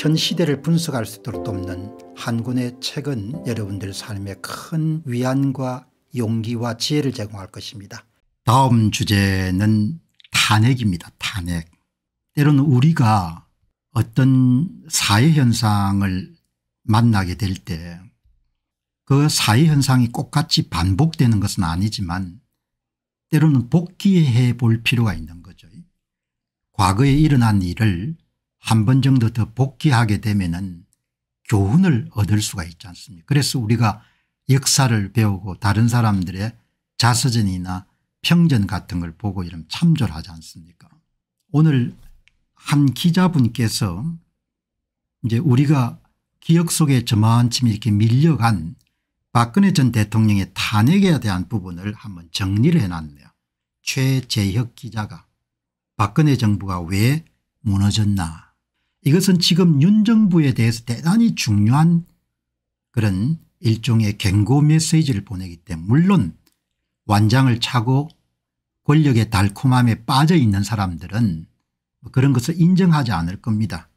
현 시대를 분석할 수 있도록 돕는 한군의 책은 여러분들 삶에 큰 위안과 용기와 지혜를 제공할 것입니다. 다음 주제는 탄핵입니다. 탄핵. 때로는 우리가 어떤 사회 현상을 만나게 될 때 그 사회 현상이 똑같이 반복되는 것은 아니지만 때로는 복귀해 볼 필요가 있는 거죠. 과거에 일어난 일을 한번 정도 더 복귀하게 되면은 교훈을 얻을 수가 있지 않습니까 그래서 우리가 역사를 배우고 다른 사람들의 자서전이나 평전 같은 걸 보고 이런 참조를 하지 않습니까 오늘 한 기자분께서 이제 우리가 기억 속에 저만침 이렇게 밀려간 박근혜 전 대통령의 탄핵에 대한 부분을 한번 정리를 해놨네요. 최재혁 기자가 박근혜 정부가 왜 무너졌나 이것은 지금 윤 정부에 대해서 대단히 중요한 그런 일종의 경고 메시지를 보내기 때문에 물론 완장을 차고 권력의 달콤함에 빠져 있는 사람들은 뭐 그런 것을 인정하지 않을 겁니다.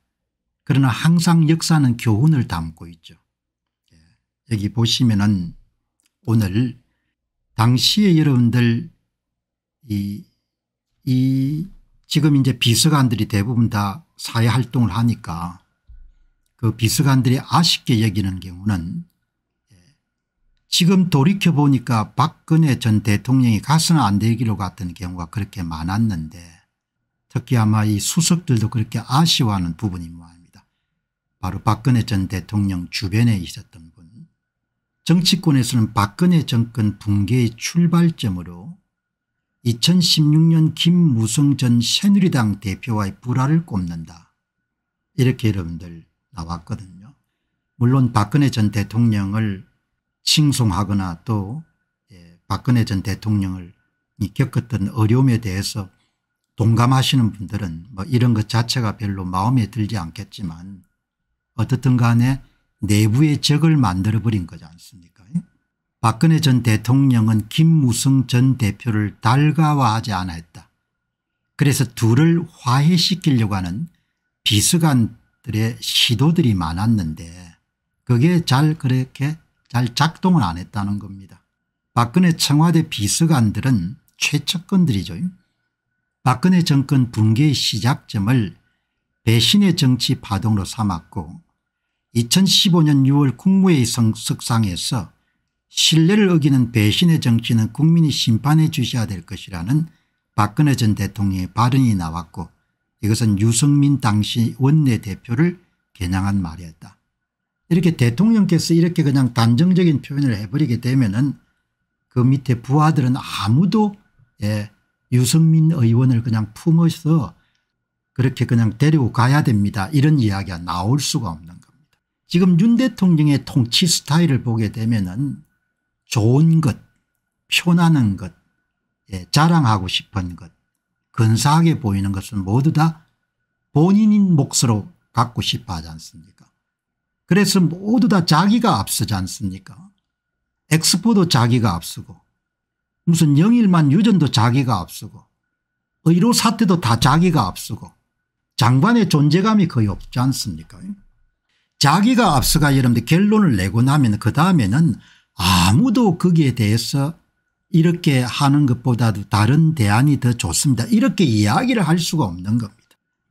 그러나 항상 역사는 교훈을 담고 있죠. 예, 여기 보시면은 오늘 당시에 여러분들 이, 이 지금 이제 비서관들이 대부분 다 사회활동을 하니까 그 비서관들이 아쉽게 여기는 경우는 예, 지금 돌이켜보니까 박근혜 전 대통령이 가서는 안 되기로 갔던 경우가 그렇게 많았는데 특히 아마 이 수석들도 그렇게 아쉬워하는 부분이 모입니다. 바로 박근혜 전 대통령 주변에 있었던 분. 정치권에서는 박근혜 정권 붕괴의 출발점으로 2016년 김무성 전 새누리당 대표와의 불화를 꼽는다. 이렇게 여러분들 나왔거든요. 물론 박근혜 전 대통령을 칭송하거나 또 예, 박근혜 전 대통령을 겪었던 어려움에 대해서 동감하시는 분들은 뭐 이런 것 자체가 별로 마음에 들지 않겠지만 어떻든 간에 내부의 적을 만들어버린 거지 않습니까 박근혜 전 대통령은 김무성 전 대표를 달가화하지 않아 했다. 그래서 둘을 화해시키려고 하는 비서관들의 시도들이 많았는데 그게 잘 그렇게 잘 작동을 안 했다는 겁니다. 박근혜 청와대 비서관들은 최측근들이죠. 박근혜 정권 붕괴의 시작점을 배신의 정치 파동으로 삼았고 2015년 6월 국무회의 석상에서 신뢰를 어기는 배신의 정치는 국민이 심판해 주셔야 될 것이라는 박근혜 전 대통령의 발언이 나왔고 이것은 유승민 당시 원내대표를 겨냥한 말이었다. 이렇게 대통령께서 이렇게 그냥 단정적인 표현을 해버리게 되면 은그 밑에 부하들은 아무도 예, 유승민 의원을 그냥 품어서 그렇게 그냥 데리고 가야 됩니다. 이런 이야기가 나올 수가 없는 겁니다. 지금 윤 대통령의 통치 스타일을 보게 되면 은 좋은 것, 편안한 것, 예, 자랑하고 싶은 것, 근사하게 보이는 것은 모두 다 본인인 몫으로 갖고 싶어 하지 않습니까 그래서 모두 다 자기가 앞서지 않습니까 엑스포도 자기가 앞서고 무슨 영일만 유전도 자기가 앞서고 의료 사태도 다 자기가 앞서고 장관의 존재감이 거의 없지 않습니까 자기가 앞서가 여러분들 결론을 내고 나면 그 다음에는 아무도 거기에 대해서 이렇게 하는 것보다도 다른 대안이 더 좋습니다. 이렇게 이야기를 할 수가 없는 겁니다.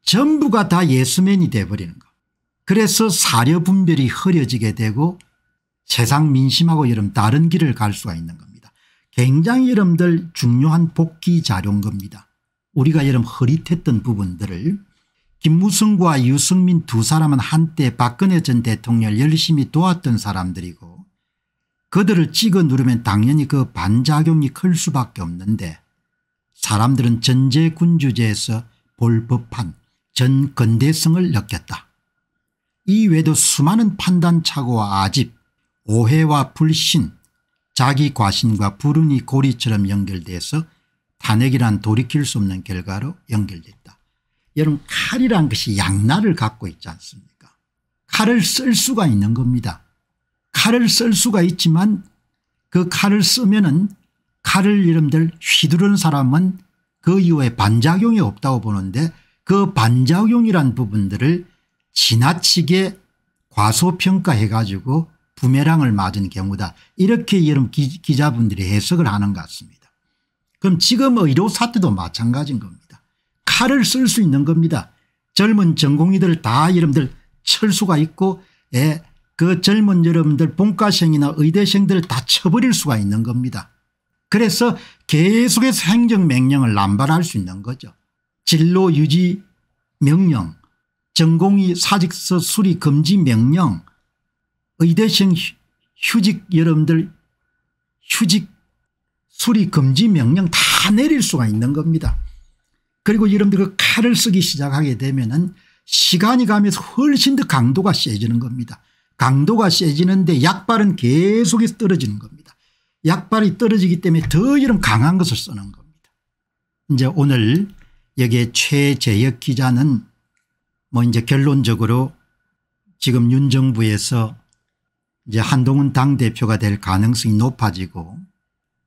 전부가 다예수맨이 돼버리는 거. 그래서 사려 분별이 흐려지게 되고 세상 민심하고 여름 다른 길을 갈 수가 있는 겁니다. 굉장히 여러분들 중요한 복귀 자료인 겁니다. 우리가 여름 흐릿했던 부분들을 김무성과 유승민 두 사람은 한때 박근혜 전 대통령을 열심히 도왔던 사람들이고 그들을 찍어 누르면 당연히 그 반작용이 클 수밖에 없는데 사람들은 전제군주제에서 볼 법한 전근대성을 느꼈다. 이외에도 수많은 판단착오와 아집, 오해와 불신, 자기 과신과 불운이 고리처럼 연결돼서 탄핵이란 돌이킬 수 없는 결과로 연결됐다. 여러분 칼이란 것이 양날을 갖고 있지 않습니까 칼을 쓸 수가 있는 겁니다. 칼을 쓸 수가 있지만 그 칼을 쓰면 은 칼을 이름들 휘두른 사람은 그 이후에 반작용이 없다고 보는데 그 반작용이란 부분들을 지나치게 과소평가해 가지고 부메랑을 맞은 경우다. 이렇게 여름 기자분들이 해석을 하는 것 같습니다. 그럼 지금 의료 사태도 마찬가지인 겁니다. 칼을 쓸 수 있는 겁니다. 젊은 전공의들 다이름들 철수가 있고 예, 그 젊은 여러분들 본과생이나 의대생들을 다 쳐버릴 수가 있는 겁니다. 그래서 계속해서 행정명령을 남발할 수 있는 거죠. 진로 유지 명령 전공이 사직서 수리 금지 명령 의대생 휴직 여러분들 휴직 수리 금지 명령 다 내릴 수가 있는 겁니다. 그리고 여러분들 그 칼을 쓰기 시작하게 되면 은 시간이 가면서 훨씬 더 강도가 세지는 겁니다. 강도가 세지는데 약발은 계속해서 떨어지는 겁니다. 약발이 떨어지기 때문에 더 이런 강한 것을 쓰는 겁니다. 이제 오늘 여기에 최재혁 기자는 뭐 이제 결론적으로 지금 윤 정부에서 이제 한동훈 당대표가 될 가능성이 높아지고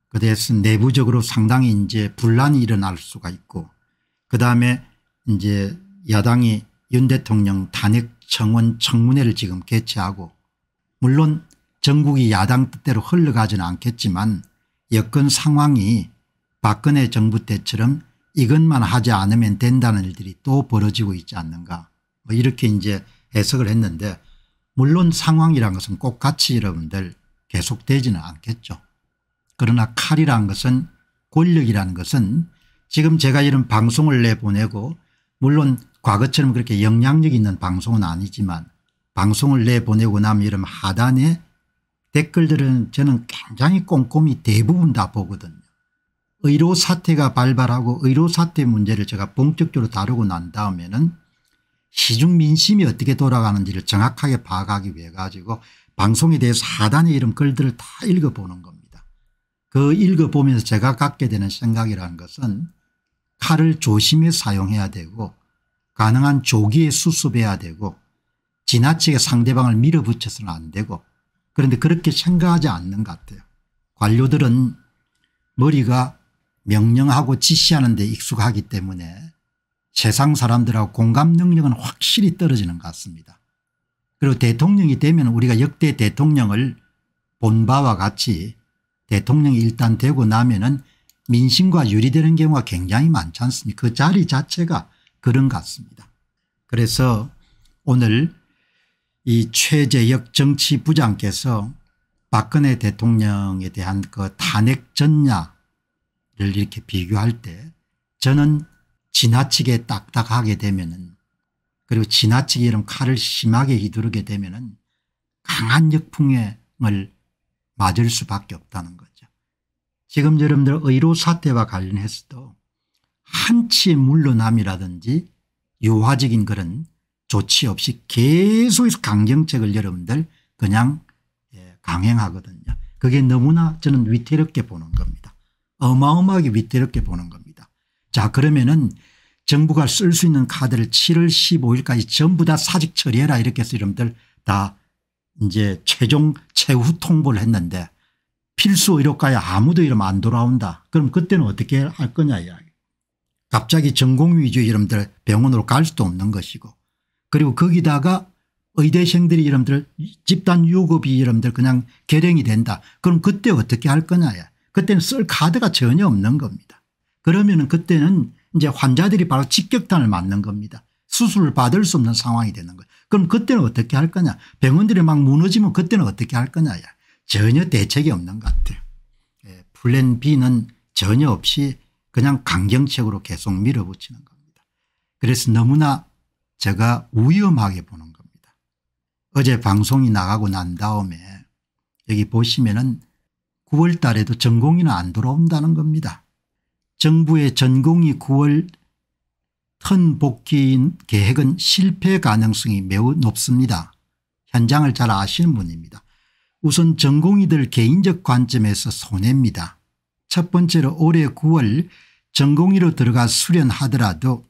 그래서 내부적으로 상당히 이제 분란이 일어날 수가 있고 그다음에 이제 야당이 윤 대통령 탄핵 청원 청문회를 지금 개최하고 물론 전국이 야당 뜻대로 흘러가지는 않겠지만 여건 상황이 박근혜 정부 때처럼 이것만 하지 않으면 된다는 일들이 또 벌어지고 있지 않는가 뭐 이렇게 이제 해석을 했는데 물론 상황이란 것은 꼭 같이 여러분들 계속되지는 않겠죠. 그러나 칼이란 것은 권력이라는 것은 지금 제가 이런 방송을 내보내고 물론 과거처럼 그렇게 영향력 있는 방송은 아니지만 방송을 내보내고 나면 이런 하단에 댓글들은 저는 굉장히 꼼꼼히 대부분 다 보거든요. 의료 사태가 발발하고 의료 사태 문제를 제가 본격적으로 다루고 난 다음에는 시중 민심이 어떻게 돌아가는지를 정확하게 파악하기 위해 가지고 방송에 대해서 하단에 이런 글들을 다 읽어보는 겁니다. 그 읽어보면서 제가 갖게 되는 생각이라는 것은 칼을 조심히 사용해야 되고 가능한 조기에 수습해야 되고 지나치게 상대방을 밀어붙여서는 안 되고 그런데 그렇게 생각하지 않는 것 같아요. 관료들은 머리가 명령하고 지시하는 데 익숙하기 때문에 세상 사람들하고 공감 능력은 확실히 떨어지는 것 같습니다. 그리고 대통령이 되면 우리가 역대 대통령을 본 바와 같이 대통령이 일단 되고 나면 은 민심과 유리되는 경우가 굉장히 많지 않습니까 그 자리 자체가 그런 것 같습니다. 그래서 오늘 이 최재혁 정치부장께서 박근혜 대통령에 대한 그 탄핵 전략을 이렇게 비교할 때 저는 지나치게 딱딱하게 되면은 그리고 지나치게 이런 칼을 심하게 휘두르게 되면은 강한 역풍을 맞을 수밖에 없다는 거죠. 지금 여러분들 의료 사태와 관련해서도 한치 물러남이라든지 유화적인 그런 조치 없이 계속해서 강경책을 여러분들 그냥 예, 강행하거든요. 그게 너무나 저는 위태롭게 보는 겁니다. 어마어마하게 위태롭게 보는 겁니다. 자 그러면은 정부가 쓸 수 있는 카드를 7월 15일까지 전부 다 사직 처리해라 이렇게 해서 여러분들 다 이제 최종 최후 통보를 했는데 필수 의료과에 아무도 이러면 안 돌아온다. 그럼 그때는 어떻게 할 거냐 이야기. 갑자기 전공 위주의 이름들 병원으로 갈 수도 없는 것이고 그리고 거기다가 의대생들이 이름들 집단 유급이 이름들 그냥 개량이 된다. 그럼 그때 어떻게 할 거냐. 그때는 쓸 카드가 전혀 없는 겁니다. 그러면 은 그때는 이제 환자들이 바로 직격탄을 맞는 겁니다. 수술을 받을 수 없는 상황이 되는 거예요. 그럼 그때는 어떻게 할 거냐. 병원들이 막 무너지면 그때는 어떻게 할 거냐. 전혀 대책이 없는 것 같아요. 예, 플랜 B는 전혀 없이 그냥 강경책으로 계속 밀어붙이는 겁니다. 그래서 너무나 제가 위험하게 보는 겁니다. 어제 방송이 나가고 난 다음에 여기 보시면은 9월 달에도 전공이는 안 들어온다는 겁니다. 정부의 전공이 9월 턴 복귀인 계획은 실패 가능성이 매우 높습니다. 현장을 잘 아시는 분입니다. 우선 전공의들 개인적 관점에서 손해입니다. 첫 번째로 올해 9월 전공의로 들어가 수련하더라도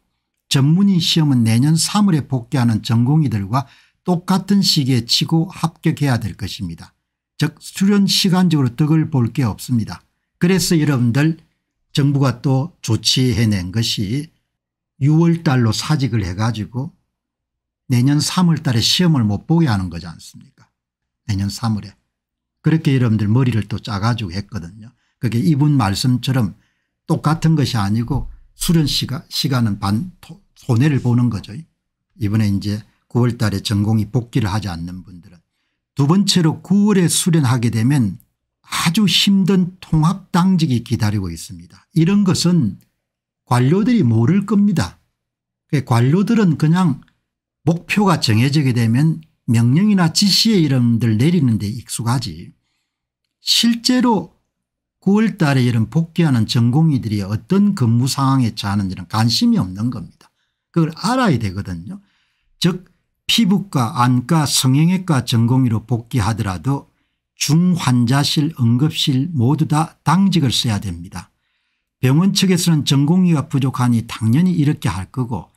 전문의 시험은 내년 3월에 복귀하는 전공의들과 똑같은 시기에 치고 합격해야 될 것입니다. 즉 수련 시간적으로 덕을 볼 게 없습니다. 그래서 여러분들 정부가 또 조치해낸 것이 6월 달로 사직을 해가지고 내년 3월 달에 시험을 못 보게 하는 거지 않습니까 내년 3월에 그렇게 여러분들 머리를 또 짜가지고 했거든요. 그게 이분 말씀처럼 똑같은 것이 아니고 수련 시가, 시간은 반 손해를 보는 거죠. 이번에 이제 9월 달에 전공이 복귀를 하지 않는 분들은 두 번째로 9월에 수련하게 되면 아주 힘든 통합당직이 기다리고 있습니다. 이런 것은 관료들이 모를 겁니다. 그 관료들은 그냥 목표가 정해지게 되면 명령이나 지시의 이름들 내리는 데 익숙하지 실제로 9월 달에 이런 복귀하는 전공의들이 어떤 근무 상황에 처하는지는 관심이 없는 겁니다. 그걸 알아야 되거든요. 즉 피부과 안과 성형외과 전공의로 복귀하더라도 중환자실 응급실 모두 다 당직을 써야 됩니다. 병원 측에서는 전공의가 부족하니 당연히 이렇게 할 거고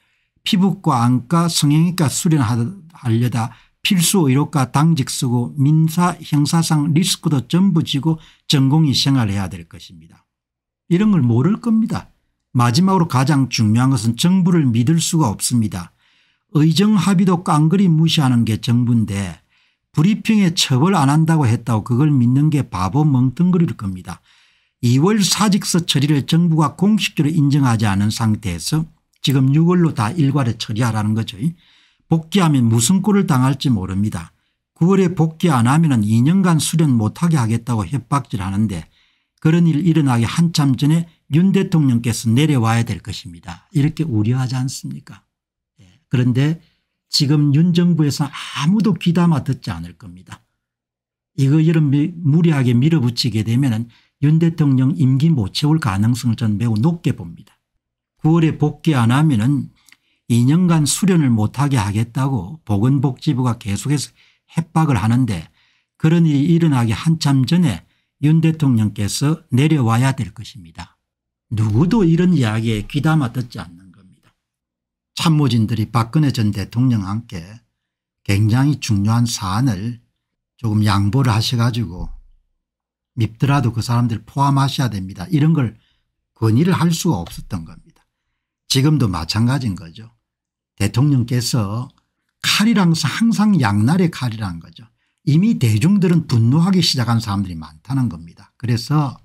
피부과 안과 성형외과 수련하려다 필수 의료과 당직 쓰고 민사 형사상 리스크도 전부 지고 전공이 생활해야 될 것입니다. 이런 걸 모를 겁니다. 마지막으로 가장 중요한 것은 정부를 믿을 수가 없습니다. 의정 합의도 깡그리 무시하는 게 정부인데 브리핑에 처벌 안 한다고 했다고 그걸 믿는 게 바보 멍텅거릴 겁니다. 2월 사직서 처리를 정부가 공식적으로 인정하지 않은 상태에서 지금 6월로 다 일괄에 처리하라는 거죠. 복귀하면 무슨 꼴을 당할지 모릅니다. 9월에 복귀 안 하면 2년간 수련 못하게 하겠다고 협박질하는데 그런 일 일어나기 한참 전에 윤 대통령께서 내려와야 될 것입니다. 이렇게 우려하지 않습니까 예, 그런데 지금 윤 정부에서 아무도 귀담아 듣지 않을 겁니다. 이거 여 이런 무리하게 밀어붙이게 되면 윤 대통령 임기 못 채울 가능성을 전 매우 높게 봅니다. 9월에 복귀 안 하면 은 2년간 수련을 못하게 하겠다고 보건복지부가 계속해서 협박을 하는데 그런 일이 일어나기 한참 전에 윤 대통령께서 내려와야 될 것입니다. 누구도 이런 이야기에 귀담아 듣지 않는 겁니다. 참모진들이 박근혜 전 대통령과 함께 굉장히 중요한 사안을 조금 양보를 하셔가지고 밉더라도 그 사람들 포함하셔야 됩니다. 이런 걸 권위를 할 수가 없었던 겁니다. 지금도 마찬가지인 거죠. 대통령께서 칼이란 것은 항상 양날의 칼이라는 거죠. 이미 대중들은 분노하기 시작한 사람들이 많다는 겁니다. 그래서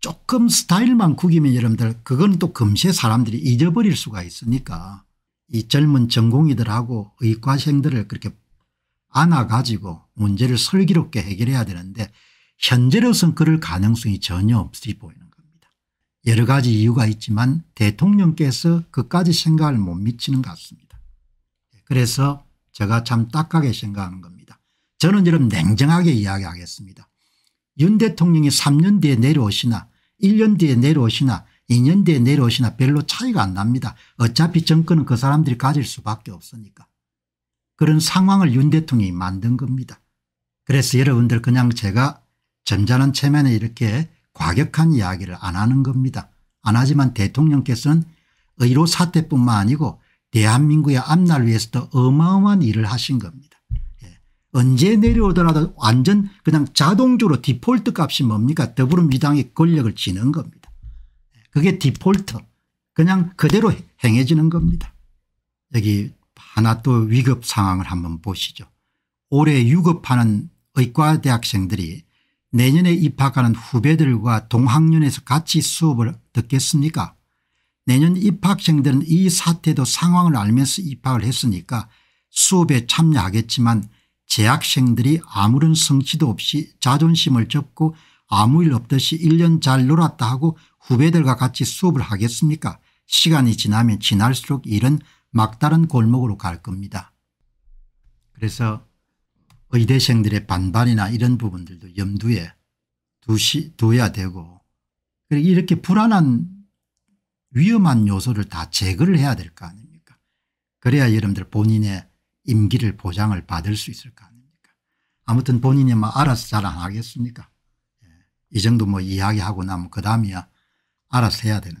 조금 스타일만 구기면 여러분들 그건 또 금세 사람들이 잊어버릴 수가 있으니까 이 젊은 전공이들하고 의과생들을 그렇게 안아가지고 문제를 슬기롭게 해결해야 되는데 현재로선 그럴 가능성이 전혀 없으 보이는 여러 가지 이유가 있지만 대통령께서 그까지 생각을 못 미치는 것 같습니다. 그래서 제가 참 딱하게 생각하는 겁니다. 저는 여러분 냉정하게 이야기하겠습니다. 윤 대통령이 3년 뒤에 내려오시나 1년 뒤에 내려오시나 2년 뒤에 내려오시나 별로 차이가 안 납니다. 어차피 정권은 그 사람들이 가질 수밖에 없으니까. 그런 상황을 윤 대통령이 만든 겁니다. 그래서 여러분들 그냥 제가 점잖은 체면에 이렇게 과격한 이야기를 안 하는 겁니다. 안 하지만 대통령께서는 의료 사태뿐만 아니고 대한민국의 앞날 위해서도 어마어마한 일을 하신 겁니다. 예. 언제 내려오더라도 완전 그냥 자동적으로 디폴트 값이 뭡니까 더불어민주당이 권력을 지는 겁니다. 예. 그게 디폴트 그냥 그대로 행해지는 겁니다. 여기 하나 또 위급 상황을 한번 보시죠. 올해 유급하는 의과대학생들이 내년에 입학하는 후배들과 동학년에서 같이 수업을 듣겠습니까 내년 입학생들은 이 사태도 상황을 알면서 입학을 했으니까 수업에 참여하겠지만 재학생들이 아무런 성취도 없이 자존심을 접고 아무 일 없듯이 1년 잘 놀았다 하고 후배들과 같이 수업을 하겠습니까 시간이 지나면 지날수록 일은 막다른 골목으로 갈 겁니다. 그래서 의대생들의 반발이나 이런 부분들도 염두에 두시, 둬야 되고 이렇게 불안한 위험한 요소를 다 제거를 해야 될 거 아닙니까 그래야 여러분들 본인의 임기를 보장을 받을 수 있을 거 아닙니까 아무튼 본인이 뭐 알아서 잘 안 하겠습니까 예. 이 정도 뭐 이야기하고 나면 그 다음이야 알아서 해야 되는